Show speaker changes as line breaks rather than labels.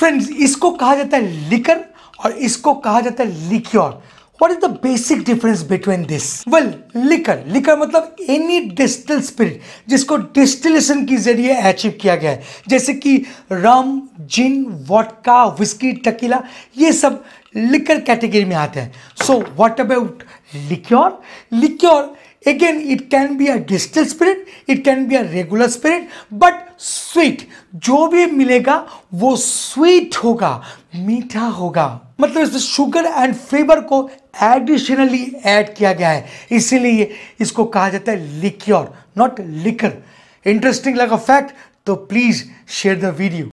friends इसको कहा जाता है लिकर और इसको कहा जाता है liqueur what is the basic difference between this well liquor liquor मतलब एनी डिस्टिल स्पिरिट जिसको डिस्टिलेशन के जरिए अचीव किया गया है जैसे कि रम जिन वॉटका विस्की टकीला ये सब लिकर कैटेगरी में आते हैं so what about liqueur liqueur again it can be a distil spirit it can be a regular spirit but sweet जो भी मिलेगा वो sweet होगा मीठा होगा मतलब इसमें शुगर एंड फ्लेवर को एडिशनली ऐड किया गया है इसीलिए इसको कहा जाता है लिक्योर नॉट लिकर इंटरेस्टिंग लगा फैक्ट तो प्लीज शेयर द वीडियो